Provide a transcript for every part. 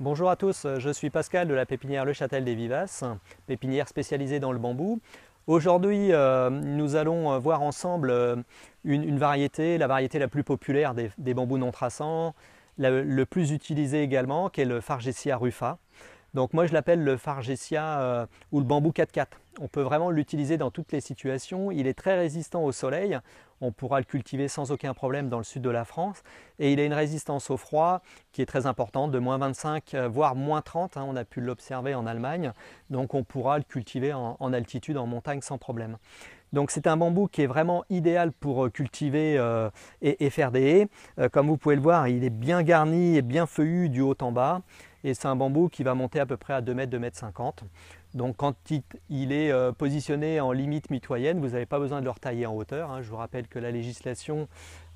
Bonjour à tous, je suis Pascal de la pépinière Le Châtel des Vivaces, pépinière spécialisée dans le bambou. Aujourd'hui, euh, nous allons euh, voir ensemble euh, une, variété, la variété la plus populaire des, bambous non traçants, le plus utilisé également, qui est le Fargesia rufa. Donc moi je l'appelle le Fargesia euh, ou le bambou 4x4. On peut vraiment l'utiliser dans toutes les situations. Il est très résistant au soleil. On pourra le cultiver sans aucun problème dans le sud de la France. Et il a une résistance au froid qui est très importante, de moins 25, euh, voire moins 30. Hein. on a pu l'observer en Allemagne. Donc on pourra le cultiver en, altitude, en montagne sans problème. Donc c'est un bambou qui est vraiment idéal pour euh, cultiver et, faire des haies. comme vous pouvez le voir, il est bien garni et bien feuillu du haut en bas et c'est un bambou qui va monter à peu près à 2 mètres, 2 mètres 50. Donc quand il est euh, positionné en limite mitoyenne, vous n'avez pas besoin de le retailler en hauteur. Hein. Je vous rappelle que la législation,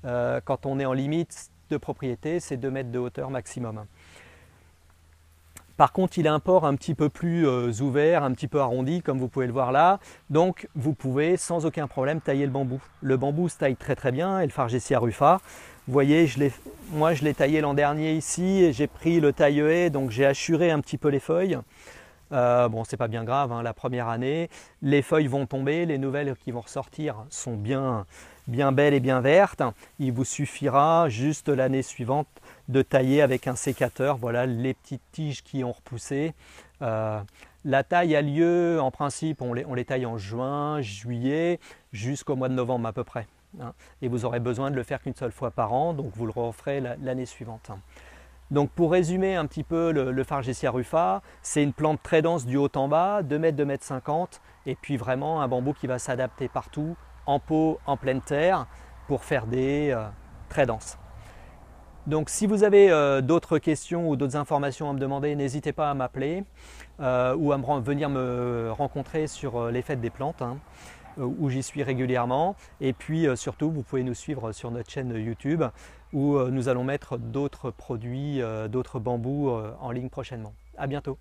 euh, quand on est en limite de propriété, c'est 2 mètres de hauteur maximum. Par contre, il a un port un petit peu plus euh, ouvert, un petit peu arrondi, comme vous pouvez le voir là. Donc, vous pouvez sans aucun problème tailler le bambou. Le bambou se taille très très bien et le Fargesia rufa. Vous voyez, je moi je l'ai taillé l'an dernier ici et j'ai pris le taille e, donc j'ai assuré un petit peu les feuilles. Euh, bon, c'est pas bien grave, hein, la première année, les feuilles vont tomber, les nouvelles qui vont ressortir sont bien, bien belles et bien vertes. Il vous suffira juste l'année suivante de tailler avec un sécateur, voilà les petites tiges qui ont repoussé. Euh, la taille a lieu, en principe, on les, taille en juin, juillet, jusqu'au mois de novembre à peu près. Hein. et vous aurez besoin de le faire qu'une seule fois par an, donc vous le referez l'année suivante. Hein. Donc pour résumer un petit peu le, le Fargesia rufa, c'est une plante très dense du haut en bas, 2 mètres, 2 mètres 50, et puis vraiment un bambou qui va s'adapter partout, en pot, en pleine terre, pour faire des euh, très denses. Donc si vous avez euh, d'autres questions ou d'autres informations à me demander, n'hésitez pas à m'appeler euh, ou à venir me rencontrer sur les fêtes des plantes. Hein. Euh, où j'y suis régulièrement. Et puis euh, surtout, vous pouvez nous suivre sur notre chaîne YouTube où euh, nous allons mettre d'autres produits, d'autres bambous en ligne prochainement. À bientôt.